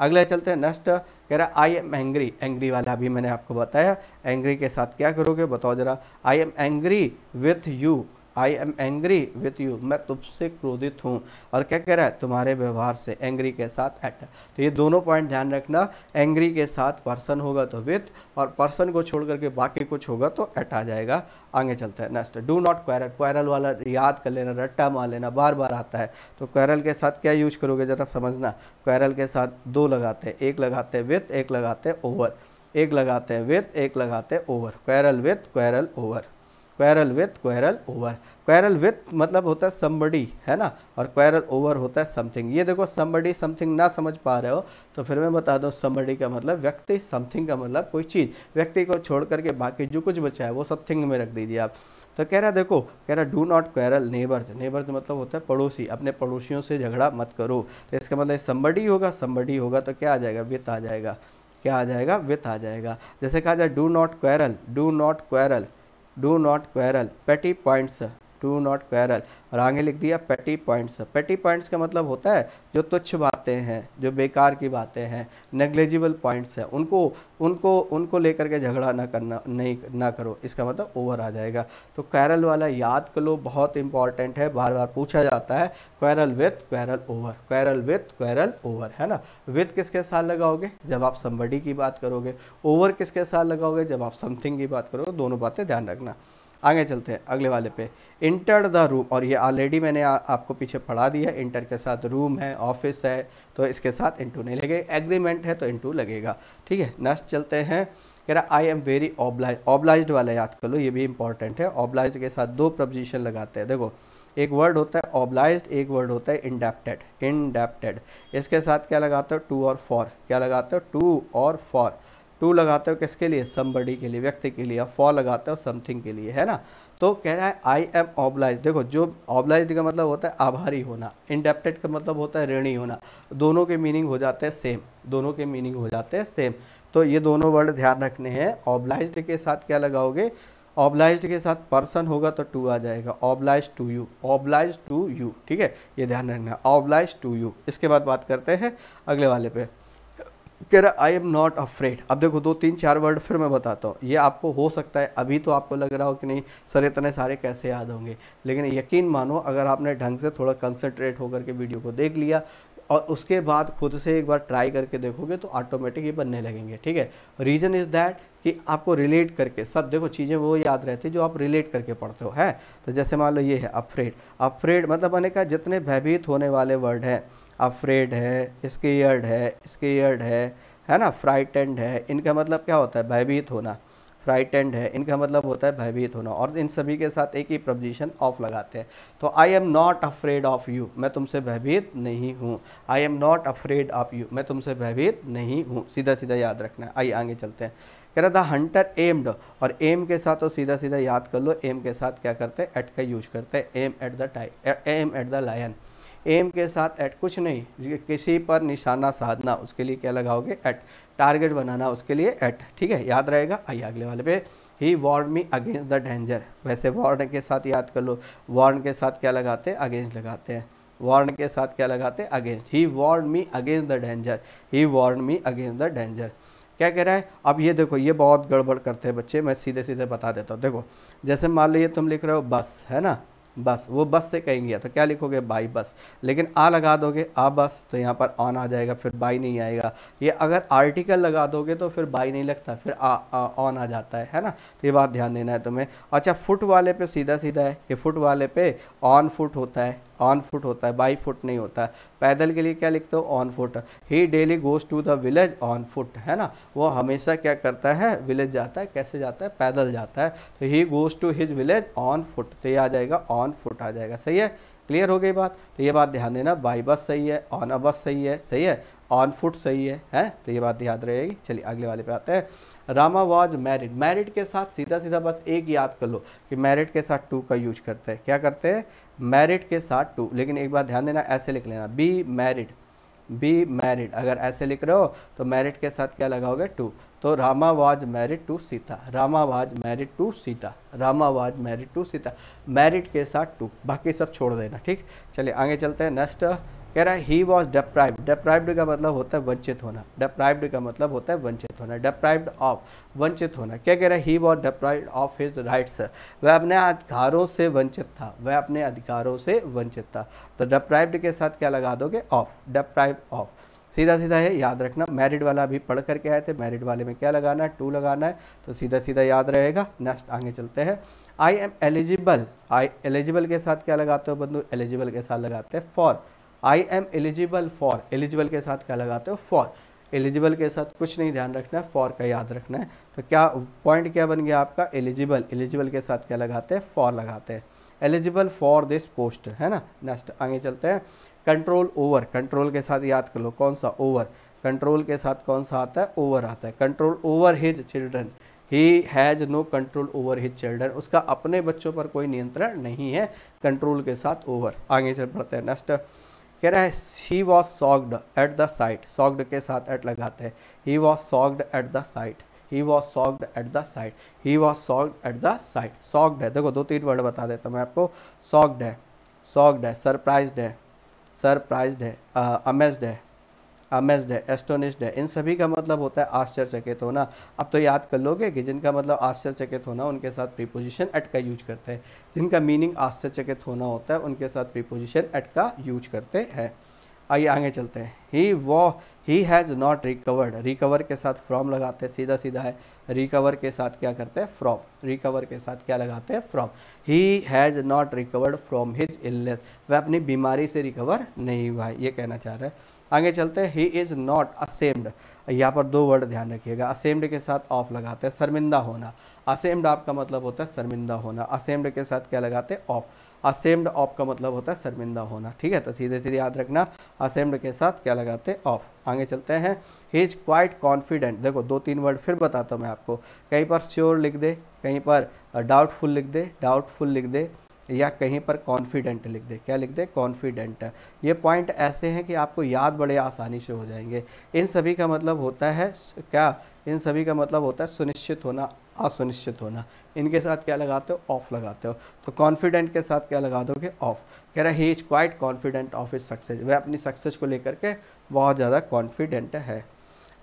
अगले चलते हैं नेक्स्ट कह रहा आई एम एंग्री एंग्री वाला अभी मैंने आपको बताया एंग्री के साथ क्या करोगे बताओ जरा I am angry with you I am angry with you मैं तुमसे क्रोधित हूँ और क्या कह रहा है तुम्हारे व्यवहार से एंग्री के साथ एट तो ये दोनों पॉइंट ध्यान रखना एंग्री के साथ पर्सन होगा तो विथ और पर्सन को छोड़ करके बाकी कुछ होगा तो एट आ जाएगा आगे चलते हैं next do not quarrel quarrel वाला याद कर लेना रट्टा मार लेना बार बार आता है तो क्वैरल के साथ क्या यूज करोगे ज़रा समझना क्वायरल के साथ दो लगाते हैं एक लगाते हैं विथ एक लगाते हैं ओवर एक लगाते हैं विथ एक लगाते हैं over quarrel with quarrel over quarrel with quarrel over quarrel with मतलब होता है समबडी है ना और क्वेरल ओवर होता है समथिंग ये देखो समबडी समथिंग ना समझ पा रहे हो तो फिर मैं बता दूँ समबडी का मतलब व्यक्ति समथिंग का मतलब कोई चीज़ व्यक्ति को छोड़ करके बाकी जो कुछ बचा है वो समथिंग में रख दीजिए आप तो कह रहा देखो कह रहा do not quarrel neighbours neighbours मतलब होता है पड़ोसी अपने पड़ोसियों से झगड़ा मत करो तो इसका मतलब संबडी होगा संबडी होगा तो क्या आ जाएगा विथ आ जाएगा क्या आ जाएगा विथ आ जाएगा जैसे कहा जाए do not quarrel do not quarrel do not quarrel. Petty points to not quarrel और आगे लिख दिया पेटी पॉइंट्स पेटी पॉइंट्स का मतलब होता है जो तुच्छ बातें हैं जो बेकार की बातें हैं नेग्लेजिबल पॉइंट्स हैं उनको उनको उनको लेकर के झगड़ा ना करना नहीं ना करो इसका मतलब ओवर आ जाएगा तो क्वेरल वाला याद कर लो बहुत इंपॉर्टेंट है बार बार पूछा जाता है quarrel with quarrel over quarrel with quarrel over है ना विथ किसके साथ लगाओगे जब आप समबडी की बात करोगे ओवर किसके साथ लगाओगे जब आप समथिंग की बात करोगे दोनों बातें ध्यान रखना आगे चलते हैं अगले वाले पे इंटर द रूम और ये ऑलरेडी मैंने आ, आपको पीछे पढ़ा दिया इंटर के साथ रूम है ऑफिस है तो इसके साथ इंटू नहीं लगेगा एग्रीमेंट है तो इंटू लगेगा ठीक है नेक्स्ट चलते हैं कह रहा I am very oblige oblige वाला याद कर लो ये भी इंपॉर्टेंट है ओब्लाइज के साथ दो प्रपोजिशन लगाते हैं देखो एक वर्ड होता है ओब्लाइज एक वर्ड होता है इंडेप्टेड इंडेप्टेड इसके साथ क्या लगाते हो टू और फॉर क्या लगाते हो टू और फॉर टू लगाते हो किसके लिए समबडी के लिए व्यक्ति के लिए फॉर लगाते हो समथिंग के लिए है ना तो कह रहा है आई एम ऑबलाइज देखो जो ऑब्लाइज का मतलब होता है आभारी होना इंडेप्टेड का मतलब होता है ऋणी होना दोनों के मीनिंग हो जाते हैं सेम दोनों के मीनिंग हो जाते हैं सेम तो ये दोनों वर्ड ध्यान रखने हैं ऑब्लाइज के साथ क्या लगाओगे ऑब्लाइज के साथ पर्सन होगा तो टू आ जाएगा oblige to you oblige to you ठीक है ये ध्यान रखना ऑबलाइज टू यू इसके बाद बात करते हैं अगले वाले पे कह रहा आई एम नॉट अफ्रेड अब देखो दो तीन चार वर्ड फिर मैं बताता हूँ ये आपको हो सकता है अभी तो आपको लग रहा हो कि नहीं सर इतने सारे कैसे याद होंगे लेकिन यकीन मानो अगर आपने ढंग से थोड़ा कंसनट्रेट होकर के वीडियो को देख लिया और उसके बाद खुद से एक बार ट्राई करके देखोगे तो ऑटोमेटिक ये बनने लगेंगे ठीक है रीज़न इज़ दैट कि आपको रिलेट करके सब देखो चीज़ें वो याद रहती है जो आप रिलेट करके पढ़ते हो है तो जैसे मान लो ये है अफ्रेड अफ्रेड मतलब मैंने कहा जितने भयभीत होने वाले वर्ड हैं अफ्रेड है स्केयर्ड है स्केयर्ड है है ना फ्राइटेंड है इनका मतलब क्या होता है भयभीत होना फ्राइटेंड है इनका मतलब होता है भयभीत होना और इन सभी के साथ एक ही प्रपोजिशन ऑफ लगाते हैं तो I am not afraid of you मैं तुमसे भयभीत नहीं हूँ I am not afraid of you मैं तुमसे भयभीत नहीं हूँ सीधा सीधा याद रखना आइए आगे चलते हैं कह रहा था हंटर एम्ड और एम के साथ तो सीधा सीधा याद कर लो एम के साथ क्या करते हैं एट का यूज करते हैं aim at the time aim at the lion aim के साथ एट कुछ नहीं किसी पर निशाना साधना उसके लिए क्या लगाओगे एट टारगेट बनाना उसके लिए एट ठीक है याद रहेगा आइए अगले वाले पे ही warn me against the danger वैसे वार्न के साथ याद कर लो वार्न के साथ क्या लगाते हैं अगेंस्ट लगाते हैं वार्न के साथ क्या लगाते हैं against he warn me against the danger he warn me against the danger क्या कह रहा है अब ये देखो ये बहुत गड़बड़ करते हैं बच्चे मैं सीधे सीधे बता देता हूँ देखो जैसे मान लीजिए तुम लिख रहे हो बस है ना बस वो बस से कहीं गया तो क्या लिखोगे बाई बस लेकिन आ लगा दोगे आ बस तो यहाँ पर ऑन आ जाएगा फिर बाई नहीं आएगा ये अगर आर्टिकल लगा दोगे तो फिर बाई नहीं लगता फिर ऑन आ, आ, आ जाता है है ना तो ये बात ध्यान देना है तुम्हें अच्छा फुट वाले पे सीधा सीधा है ये फुट वाले पे ऑन फुट होता है ऑन फुट होता है बाई फुट नहीं होता है पैदल के लिए क्या लिखते हो on foot he daily goes to the village on foot है ना वो हमेशा क्या करता है विलेज जाता है कैसे जाता है पैदल जाता है तो he goes to his village on foot तो ये आ जाएगा ऑन फुट आ जाएगा सही है क्लियर हो गई बात तो ये बात ध्यान देना बाई बस सही है ऑन अ बस सही है सही है ऑन फुट सही है है तो ये बात याद रहेगी चलिए अगले वाले पे आते हैं रामा वॉज मैरिड मैरिड के साथ सीधा सीधा बस एक याद कर लो कि मैरिड के साथ टू का यूज करते हैं क्या करते हैं मैरिड के साथ टू लेकिन एक बार ध्यान देना ऐसे लिख लेना बी मैरिड बी मैरिड अगर ऐसे लिख रहे हो तो मैरिड के साथ क्या लगाओगे टू तो Rama was married to Sita Rama was married to Sita Rama was married to Sita married के साथ टू बाकी सब छोड़ देना ठीक चलिए आगे चलते हैं नेक्स्ट कह रहा है ही वॉज डेप्राइव्ड डेप्राइव्ड का मतलब होता है वंचित होना डेप्राइव्ड का मतलब होता है वंचित होना डेप्राइव्ड ऑफ वंचित होना क्या कह रहा है he was deprived of his rights वह अपने अधिकारों से वंचित था वह अपने अधिकारों से वंचित था तो डेप्राइव्ड के साथ क्या लगा दोगे ऑफ डेप्राइव ऑफ सीधा सीधा है याद रखना मैरिड वाला अभी पढ़ करके आए थे मैरिड वाले में क्या लगाना है टू लगाना है तो सीधा सीधा याद रहेगा नेक्स्ट आगे चलते हैं I am eligible I eligible के साथ क्या लगाते हो बंधु एलिजिबल के साथ लगाते हैं for I am eligible for eligible के साथ क्या लगाते हो फॉर एलिजिबल के साथ कुछ नहीं ध्यान रखना है फॉर का याद रखना है तो क्या पॉइंट क्या बन गया आपका एलिजिबल एलिजिबल के साथ क्या लगाते हैं फॉर लगाते हैं एलिजिबल फॉर दिस पोस्ट है ना नेक्स्ट आगे चलते हैं कंट्रोल ओवर कंट्रोल के साथ याद कर लो कौन सा ओवर कंट्रोल के साथ कौन सा आता है ओवर आता है control over his children he has no control over his children उसका अपने बच्चों पर कोई नियंत्रण नहीं है कंट्रोल के साथ ओवर आगे चल पड़ते हैं नेक्स्ट कह रहा है he was soaked at the sight soaked के साथ एट लगाते हैं he was soaked at the sight he was soaked at the sight he was soaked at the sight soaked है देखो दो तीन वर्ड बता देता हूँ मैं आपको सॉक्ड है सॉक्ड है सरप्राइज है सरप्राइज है अमेज्ड है अमेज्ड है एस्टोनिश्ड है इन सभी का मतलब होता है आश्चर्यचकित होना अब तो याद कर लोगे कि जिनका मतलब आश्चर्यचकित होना उनके साथ प्रीपोजिशन एट का यूज करते हैं जिनका मीनिंग आश्चर्यचकित होना होता है उनके साथ प्रीपोजिशन एट का यूज करते हैं आइए आगे चलते हैं ही वॉ he has not recovered recover के साथ फ्रॉम लगाते हैं सीधा सीधा है रिकवर के साथ क्या करते हैं फ्रॉम रिकवर के साथ क्या लगाते हैं from he has not recovered from his illness वह अपनी बीमारी से रिकवर नहीं हुआ है ये कहना चाह रहा है आगे चलते हैं ही इज़ नॉट असेम्ड यहाँ पर दो वर्ड ध्यान रखिएगा असेम्ड के साथ ऑफ लगाते हैं शर्मिंदा होना असेम्ड आपका मतलब होता है शर्मिंदा होना असेम्ड के साथ क्या लगाते हैं ऑफ असेम्ड ऑफ का मतलब होता है शर्मिंदा होना ठीक है तो सीधे सीधे याद रखना असेम्ड के साथ क्या लगाते हैं ऑफ आगे चलते हैं ही इज़ क्वाइट कॉन्फिडेंट देखो दो तीन वर्ड फिर बताता हूँ मैं आपको कहीं पर श्योर लिख दे कहीं पर डाउटफुल लिख दे डाउटफुल लिख दे या कहीं पर कॉन्फिडेंट लिख दे क्या लिख दे कॉन्फिडेंट ये पॉइंट ऐसे हैं कि आपको याद बड़े आसानी से हो जाएंगे इन सभी का मतलब होता है क्या इन सभी का मतलब होता है सुनिश्चित होना असुनिश्चित होना इनके साथ क्या लगाते हो ऑफ लगाते हो तो कॉन्फिडेंट के साथ क्या लगा दोगे ऑफ कह रहा है he is quite confident of his success वह अपनी सक्सेस को लेकर के बहुत ज़्यादा कॉन्फिडेंट है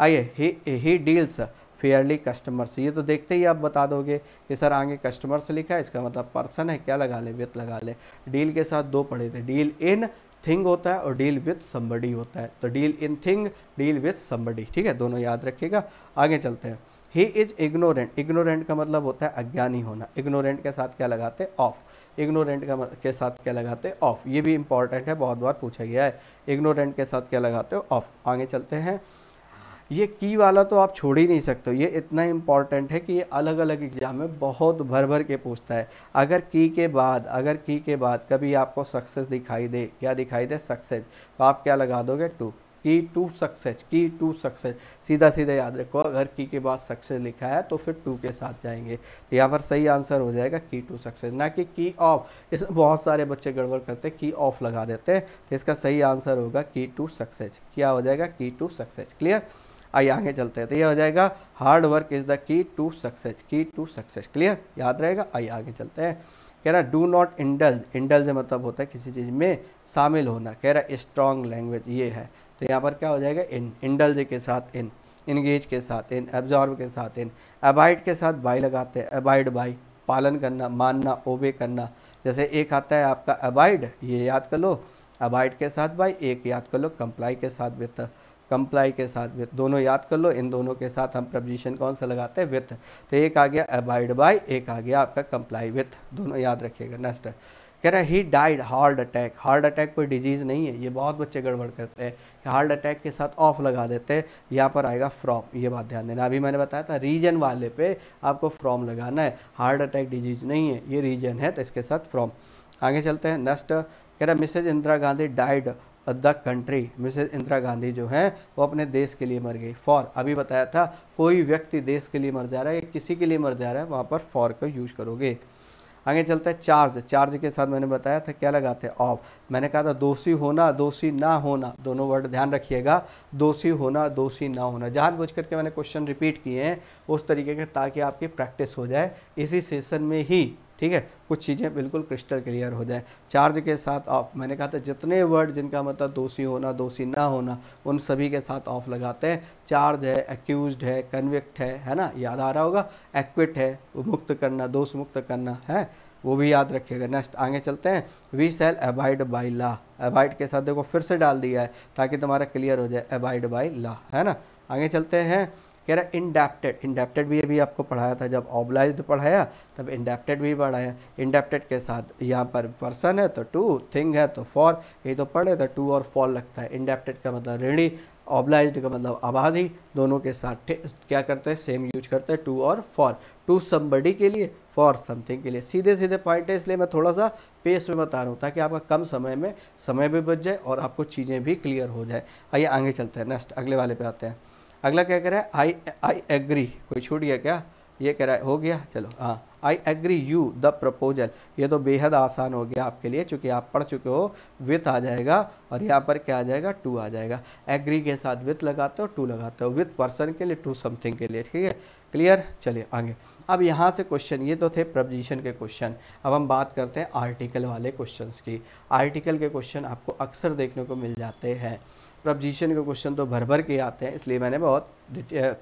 आइए he he deals fairly customers ये तो देखते ही आप बता दोगे कि सर आगे कस्टमर से लिखा है इसका मतलब पर्सन है क्या लगा ले विथ लगा ले डील के साथ दो पढ़े थे डील इन थिंग होता है और डील विथ समबडी होता है तो deal in thing deal with somebody ठीक है दोनों याद रखिएगा आगे चलते हैं ही इज इग्नोरेंट इग्नोरेंट का मतलब होता है अज्ञानी होना इग्नोरेंट के साथ क्या लगाते ऑफ इग्नोरेंट का के साथ क्या लगाते ऑफ ये भी इंपॉर्टेंट है बहुत बार पूछा गया है इग्नोरेंट के साथ क्या लगाते हो ऑफ आगे चलते हैं ये की वाला तो आप छोड़ ही नहीं सकते ये इतना इम्पॉर्टेंट है कि ये अलग अलग एग्ज़ाम में बहुत भर भर के पूछता है अगर की के बाद अगर की के बाद कभी आपको सक्सेस दिखाई दे क्या दिखाई दे सक्सेस तो आप क्या लगा दोगे to key to success key to success सीधा सीधा याद रखो अगर की के बाद सक्सेस लिखा है तो फिर टू के साथ जाएंगे तो यहाँ पर सही आंसर हो जाएगा की टू सक्सेस ना कि की ऑफ इस बहुत सारे बच्चे गड़बड़ करते हैं की ऑफ लगा देते हैं तो इसका सही आंसर होगा की टू सक्सेस क्या हो जाएगा की टू सक्सेस क्लियर आइए आगे चलते हैं तो ये हो जाएगा hard work is the key to success key to success clear याद रहेगा आइए आगे चलते हैं कह रहा डू नॉट इंडल्ज इंडल्ज मतलब होता है किसी चीज़ में शामिल होना कह रहा स्ट्रॉन्ग लैंग्वेज ये है तो यहाँ पर क्या हो जाएगा इन इंडल्ज के साथ इन इंगेज के साथ इन एब्जॉर्व के साथ इन अबाइड के साथ बाई लगाते हैं अबाइड बाई पालन करना मानना ओबे करना जैसे एक आता है आपका अबाइड ये याद कर लो अबाइड के साथ बाई एक याद कर लो कंप्लाई के साथ बेहतर कंप्लाई के साथ विथ दोनों याद कर लो इन दोनों के साथ हम प्रपोजिशन कौन सा लगाते हैं विथ तो एक आ गया अबाइड बाय एक आ गया आपका कंप्लाई विथ दोनों याद रखिएगा नेक्स्ट कह रहा है he died heart attack heart attack कोई डिजीज़ नहीं है ये बहुत बच्चे गड़बड़ करते हैं कि हार्ट अटैक के साथ ऑफ लगा देते हैं यहाँ पर आएगा फ्रॉम ये बात ध्यान देना अभी मैंने बताया था रीजन वाले पे आपको फ्रॉम लगाना है हार्ट अटैक डिजीज़ नहीं है ये रीजन है तो इसके साथ फ्रॉम आगे चलते हैं नेक्स्ट कह रहा है Mrs Indira Gandhi died the country Mrs Indira Gandhi जो हैं वो अपने देश के लिए मर गई फॉर अभी बताया था कोई व्यक्ति देश के लिए मर जा रहा है या किसी के लिए मर जा रहा है वहाँ पर फॉर का यूज करोगे आगे चलता है चार्ज चार्ज के साथ मैंने बताया था क्या लगाते हैं ऑफ मैंने कहा था दोषी होना दोषी ना होना दोनों वर्ड ध्यान रखिएगा दोषी होना दोषी ना होना जानबूझ करके मैंने क्वेश्चन रिपीट किए हैं उस तरीके के ताकि आपकी प्रैक्टिस हो जाए इसी सेशन में ही ठीक है कुछ चीज़ें बिल्कुल क्रिस्टल क्लियर हो जाए चार्ज के साथ ऑफ मैंने कहा था जितने वर्ड जिनका मतलब दोषी होना दोषी ना होना उन सभी के साथ ऑफ लगाते हैं चार्ज है एक्यूज है कन्विक्ट है है ना याद आ रहा होगा एक्विट है मुक्त करना दोष मुक्त करना है वो भी याद रखिएगा नेक्स्ट आगे चलते हैं we shall abide by law abide के साथ देखो फिर से डाल दिया है ताकि तुम्हारा क्लियर हो जाए अबाइड बाई ला है ना आगे चलते हैं कह रहा है इंडेप्टेड इंडेप्टेड भी अभी आपको पढ़ाया था जब ऑबलाइज पढ़ाया तब इंडेप्टेड भी पढ़ाया इंडेप्टेड के साथ यहाँ पर पर्सन है तो टू थिंग है तो फॉर ये तो पढ़े तो टू और फॉर लगता है इंडेप्टेड का मतलब ऋणी ऑबलाइज का मतलब आबादी दोनों के साथ क्या करते हैं सेम यूज करते हैं टू और फॉर टू समबडी के लिए फॉर समथिंग के लिए सीधे सीधे पॉइंट है इसलिए मैं थोड़ा सा पेस में बता रहा हूँ ताकि आपका कम समय में समय भी बच जाए और आपको चीज़ें भी क्लियर हो जाए आइए आगे चलते हैं नेक्स्ट अगले वाले पे आते हैं अगला क्या कह रहा है आई आई एग्री कोई छूट गया क्या ये कह रहा है हो गया चलो हाँ I agree you the proposal ये तो बेहद आसान हो गया आपके लिए चूँकि आप पढ़ चुके हो विथ आ जाएगा और यहाँ पर क्या आ जाएगा टू आ जाएगा एग्री के साथ विथ लगाते हो टू लगाते हो विथ पर्सन के लिए टू समथिंग के लिए ठीक है क्लियर चलिए आगे अब यहाँ से क्वेश्चन ये तो थे प्रपोजिशन के क्वेश्चन अब हम बात करते हैं आर्टिकल वाले क्वेश्चन की आर्टिकल के क्वेश्चन आपको अक्सर देखने को मिल जाते हैं प्रपोजिशन के क्वेश्चन तो भर भर के आते हैं इसलिए मैंने बहुत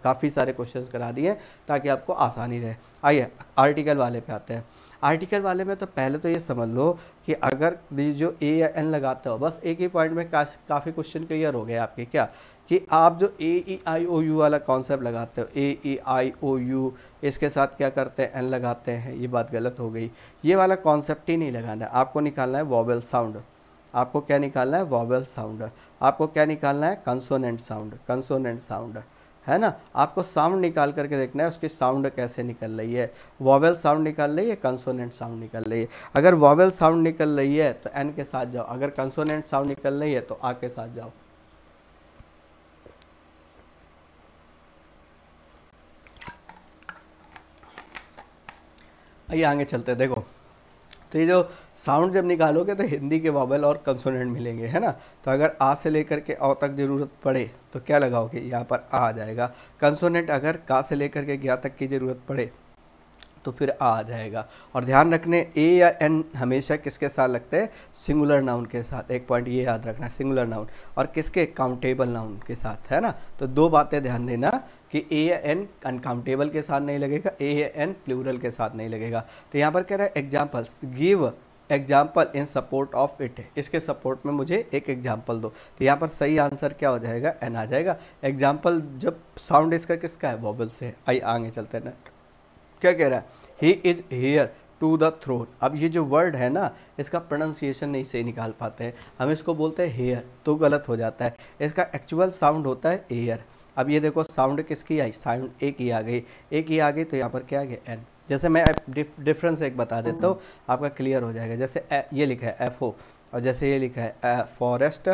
काफ़ी सारे क्वेश्चन करा दिए हैं ताकि आपको आसानी रहे आइए आर्टिकल वाले पे आते हैं आर्टिकल वाले में तो पहले तो ये समझ लो कि अगर जो ए या एन लगाते हो बस एक ही पॉइंट में का, काफ़ी क्वेश्चन क्लियर हो गए आपके क्या कि आप जो ए ई आई ओ यू वाला कॉन्सेप्ट लगाते हो ए ई आई ओ यू इसके साथ क्या करते हैं एन लगाते हैं ये बात गलत हो गई ये वाला कॉन्सेप्ट ही नहीं लगाना है आपको निकालना है वॉबल साउंड आपको क्या निकालना है वॉवल साउंड आपको क्या निकालना है कंसोनेंट साउंड कंसोनेंट साउंड है ना आपको साउंड निकाल करके देखना है उसकी साउंड कैसे निकल रही है वॉवल साउंड निकल रही है कंसोनेंट साउंड निकल रही है अगर वॉवल साउंड निकल रही है तो एन के साथ जाओ अगर कंसोनेंट साउंड निकल रही है तो आ के साथ जाओ आइए आगे चलते हैं देखो तो ये जो साउंड जब निकालोगे तो हिंदी के वॉबल और कंसोनेंट मिलेंगे है ना तो अगर आ से लेकर के औ तक ज़रूरत पड़े तो क्या लगाओगे यहाँ पर आ जाएगा कंसोनेंट अगर का से लेकर के ज्ञा तक की ज़रूरत पड़े तो फिर आ आ जाएगा और ध्यान रखने ए या एन हमेशा किसके साथ लगते हैं सिंगुलर नाउन के साथ एक पॉइंट ये याद रखना सिंगुलर नाउन और किसके काउंटेबल नाउन के साथ है ना तो दो बातें ध्यान देना कि ए या एन अनकाउंटेबल के साथ नहीं लगेगा ए या एन प्लूरल के साथ नहीं लगेगा तो यहाँ पर कह रहा है examples give example in support of it इसके सपोर्ट में मुझे एक एग्जाम्पल दो तो यहाँ पर सही आंसर क्या हो जाएगा एन आ जाएगा एग्जाम्पल जब साउंड इसका किसका है बॉबल से आई आगे चलते हैं क्या कह रहा है he is heir to the throne अब ये जो वर्ड है ना इसका प्रोनाउंसिएशन नहीं सही निकाल पाते हैं हम इसको बोलते हैं हेयर तो गलत हो जाता है इसका एक्चुअल साउंड होता है एयर अब ये देखो साउंड किसकी आई साउंड ए की आ गई ए की आ गई तो यहाँ पर क्या आ गया एन जैसे मैं डिफ, डिफरेंस एक बता देता हूँ हम्म। आपका क्लियर हो जाएगा जैसे ये लिखा है एफ ओ और जैसे ये लिखा है फॉरेस्ट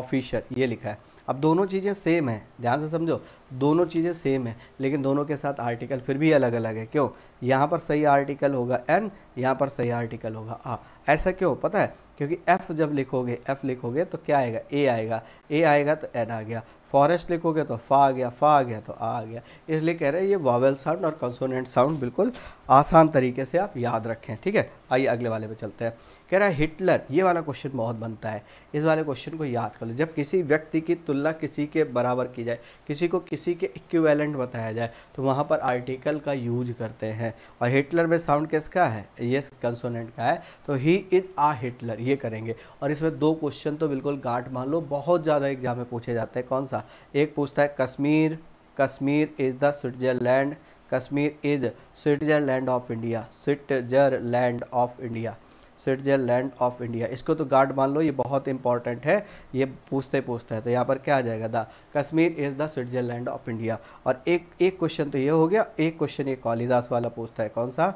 ऑफिशर ये लिखा है अब दोनों चीज़ें सेम है ध्यान से समझो दोनों चीज़ें सेम है लेकिन दोनों के साथ आर्टिकल फिर भी अलग अलग है क्यों यहाँ पर सही आर्टिकल होगा एन यहाँ पर सही आर्टिकल होगा आ ऐसा क्यों पता है क्योंकि एफ़ जब लिखोगे एफ़ लिखोगे तो क्या आएगा ए आएगा ए आएगा तो एन आ गया फॉरेस्ट लिखोगे तो फा आ गया फा आ गया तो आ गया इसलिए कह रहे हैं ये वावेल साउंड और कंसोनेंट साउंड बिल्कुल आसान तरीके से आप याद रखें ठीक है आइए अगले वाले पे चलते हैं कह रहा है हिटलर ये वाला क्वेश्चन बहुत बनता है इस वाले क्वेश्चन को याद कर लो जब किसी व्यक्ति की तुलना किसी के बराबर की जाए किसी को किसी के इक्विवेलेंट बताया जाए तो वहाँ पर आर्टिकल का यूज करते हैं और हिटलर में साउंड किसका है ये कंसोनेंट का है तो ही इज आ हिटलर ये करेंगे और इसमें दो क्वेश्चन तो बिल्कुल गांठ मान लो बहुत ज़्यादा एग्जाम में पूछे जाते हैं कौन सा सा एक पूछता है Kashmir Kashmir is the Switzerland Kashmir is Switzerland of India Switzerland of India Switzerland of India इसको तो गार्ड मान लो ये बहुत इंपॉर्टेंट है ये पूछते पूछते हैं तो यहाँ पर क्या आ जाएगा the Kashmir is the Switzerland of India और एक एक क्वेश्चन तो ये हो गया एक क्वेश्चन ये कालिदास वाला पूछता है कौन सा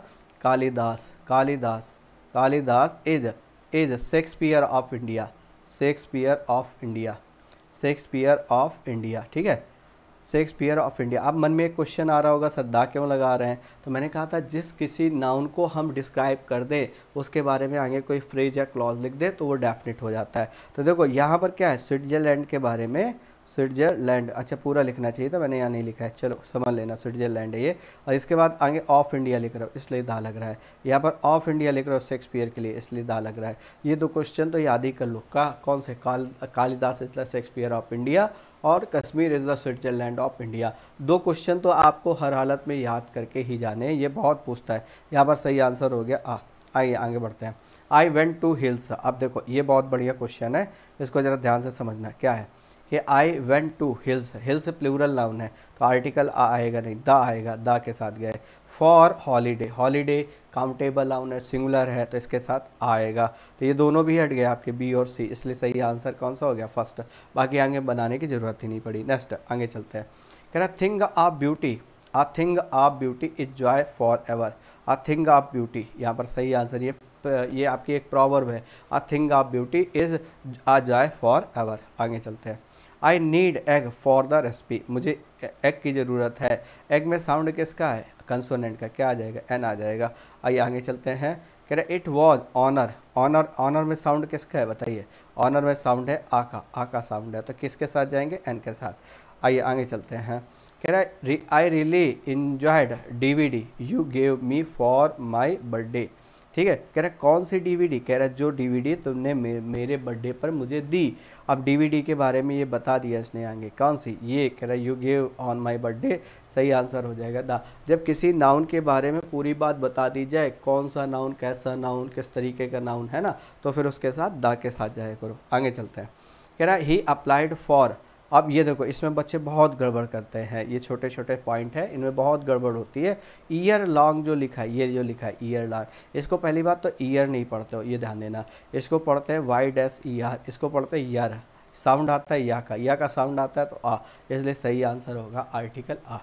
Kalidas Kalidas Kalidas is is Shakespeare of India Shakespeare of India Shakespeare of India ठीक है शेक्सपियर ऑफ इंडिया अब मन में एक क्वेश्चन आ रहा होगा सद्दा क्यों लगा रहे हैं तो मैंने कहा था जिस किसी नाउन को हम डिस्क्राइब कर दें उसके बारे में आगे कोई फ्रेज या क्लॉज लिख दे तो वो डेफिनेट हो जाता है तो देखो यहाँ पर क्या है स्विट्जरलैंड के बारे में स्विट्जरलैंड अच्छा पूरा लिखना चाहिए था मैंने यहाँ नहीं लिखा है चलो समझ लेना स्विट्जरलैंड है ये और इसके बाद आगे ऑफ इंडिया लिख रहा हो इसलिए दा लग रहा है यहाँ पर ऑफ इंडिया लिख रहा हो शेक्सपियर के लिए इसलिए दा लग रहा है ये दो क्वेश्चन तो याद ही कर लो का कौन से काल Kalidas is the Shakespeare of India और Kashmir is the Switzerland of India दो क्वेश्चन तो आपको हर हालत में याद करके ही जाने ये बहुत पूछता है यहाँ पर सही आंसर हो गया आइए आगे बढ़ते हैं आई वेंट टू हिल्स अब देखो ये बहुत बढ़िया क्वेश्चन है इसको ज़रा ध्यान से समझना क्या है कि I went to hills hills plural noun है तो आर्टिकल आ आएगा नहीं द आएगा द के साथ गए for holiday holiday countable noun है सिंगुलर है तो इसके साथ आएगा तो ये दोनों भी हट गए आपके बी और सी इसलिए सही आंसर कौन सा हो गया फर्स्ट बाकी आगे बनाने की ज़रूरत ही नहीं पड़ी नेक्स्ट आगे चलते हैं कह रहा thing of beauty a thing of beauty is joy for ever a thing of beauty यहाँ पर सही आंसर ये ये आपकी एक प्रॉवर्ब है a thing of beauty is a joy for ever आगे चलते हैं I need egg for the recipe मुझे एग की ज़रूरत है एग में साउंड किसका है कंसोनेंट का क्या आ जाएगा एन आ जाएगा आइए आगे चलते हैं कह रहे it was honour honour honour में साउंड किसका है बताइए ऑनर में साउंड है आका आका साउंड है तो किसके साथ जाएंगे एन के साथ आइए आगे चलते हैं कह रहा है I really enjoyed the you gave me for my birthday ठीक है कह रहा कौन सी डीवीडी कह रहा जो डीवीडी तुमने मे, मेरे बर्थडे पर मुझे दी अब डीवीडी के बारे में ये बता दिया इसने आगे कौन सी ये कह रहा you give on my birthday सही आंसर हो जाएगा दा जब किसी नाउन के बारे में पूरी बात बता दी जाए कौन सा नाउन कैसा नाउन किस तरीके का नाउन है ना तो फिर उसके साथ दा के साथ जाया करो आगे चलते हैं कह रहा ही अप्लाइड फॉर अब ये देखो इसमें बच्चे बहुत गड़बड़ करते हैं ये छोटे छोटे पॉइंट है इनमें बहुत गड़बड़ होती है ईयर लॉन्ग जो लिखा है ये जो लिखा है ईयर लॉन्ग इसको पहली बात तो ईयर नहीं पढ़ते हो ये ध्यान देना इसको पढ़ते हैं वाई डैस ई आर इसको पढ़ते हैं यर साउंड आता है या का या का साउंड आता है तो आ इसलिए सही आंसर होगा आर्टिकल आ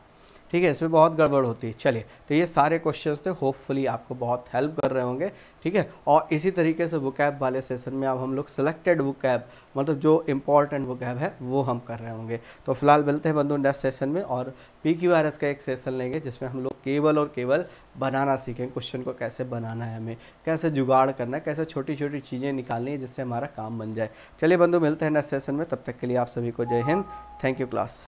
ठीक है इसमें बहुत गड़बड़ होती है चलिए तो ये सारे क्वेश्चन थे होपफुली आपको बहुत हेल्प कर रहे होंगे ठीक है और इसी तरीके से बुक ऐप वाले सेशन में अब हम लोग सिलेक्टेड बुक ऐप मतलब जो इंपॉर्टेंट बुक ऐप है वो हम कर रहे होंगे तो फिलहाल मिलते हैं बंधु नेक्स्ट सेशन में और पी क्यू आर एस का एक सेशन लेंगे जिसमें हम लोग केवल और केवल बनाना सीखें क्वेश्चन को कैसे बनाना है हमें कैसे जुगाड़ करना है कैसे छोटी छोटी चीज़ें निकालनी है जिससे हमारा काम बन जाए चलिए बंधु मिलते हैं नेक्स्ट सेशन में तब तक के लिए आप सभी को जय हिंद थैंक यू क्लास